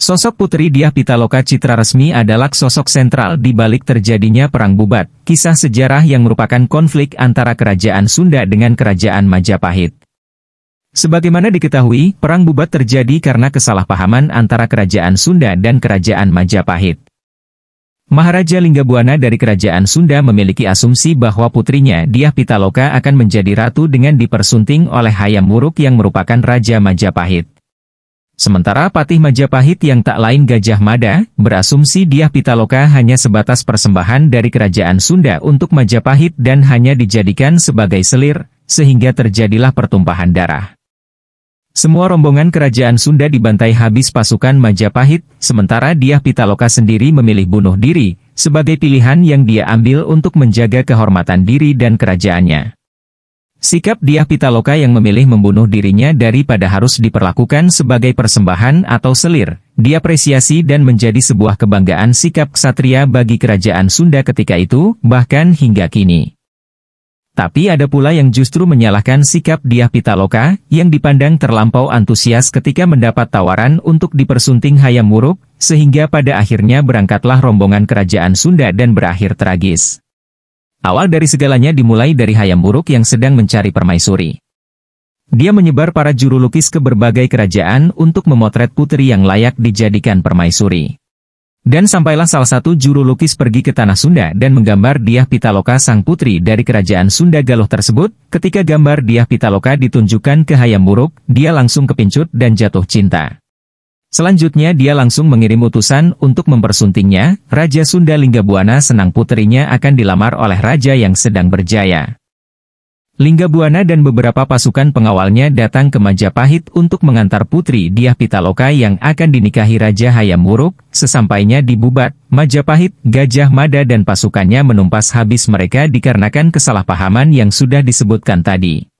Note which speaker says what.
Speaker 1: Sosok Putri Diah Pitaloka Citra Resmi adalah sosok sentral di balik terjadinya Perang Bubat, kisah sejarah yang merupakan konflik antara Kerajaan Sunda dengan Kerajaan Majapahit. Sebagaimana diketahui, Perang Bubat terjadi karena kesalahpahaman antara Kerajaan Sunda dan Kerajaan Majapahit. Maharaja Linggabuana dari Kerajaan Sunda memiliki asumsi bahwa putrinya Diah Pitaloka akan menjadi ratu dengan dipersunting oleh Hayam Wuruk yang merupakan Raja Majapahit. Sementara Patih Majapahit yang tak lain Gajah Mada, berasumsi Diah Pitaloka hanya sebatas persembahan dari kerajaan Sunda untuk Majapahit dan hanya dijadikan sebagai selir, sehingga terjadilah pertumpahan darah. Semua rombongan kerajaan Sunda dibantai habis pasukan Majapahit, sementara Diah Pitaloka sendiri memilih bunuh diri, sebagai pilihan yang dia ambil untuk menjaga kehormatan diri dan kerajaannya. Sikap Diah Pitaloka yang memilih membunuh dirinya daripada harus diperlakukan sebagai persembahan atau selir, diapresiasi dan menjadi sebuah kebanggaan sikap ksatria bagi kerajaan Sunda ketika itu, bahkan hingga kini. Tapi ada pula yang justru menyalahkan sikap Diah Pitaloka, yang dipandang terlampau antusias ketika mendapat tawaran untuk dipersunting hayam Wuruk, sehingga pada akhirnya berangkatlah rombongan kerajaan Sunda dan berakhir tragis. Awal dari segalanya dimulai dari Hayam Buruk yang sedang mencari permaisuri. Dia menyebar para juru lukis ke berbagai kerajaan untuk memotret putri yang layak dijadikan permaisuri. Dan sampailah salah satu juru lukis pergi ke Tanah Sunda dan menggambar Diah Pitaloka sang putri dari kerajaan Sunda Galuh tersebut, ketika gambar Diah Pitaloka ditunjukkan ke Hayam Buruk, dia langsung kepincut dan jatuh cinta. Selanjutnya dia langsung mengirim utusan untuk mempersuntingnya, Raja Sunda Linggabuana senang putrinya akan dilamar oleh raja yang sedang berjaya. Linggabuana dan beberapa pasukan pengawalnya datang ke Majapahit untuk mengantar putri Diah Pitaloka yang akan dinikahi Raja Hayam Wuruk, sesampainya di Bubat, Majapahit, Gajah Mada dan pasukannya menumpas habis mereka dikarenakan kesalahpahaman yang sudah disebutkan tadi.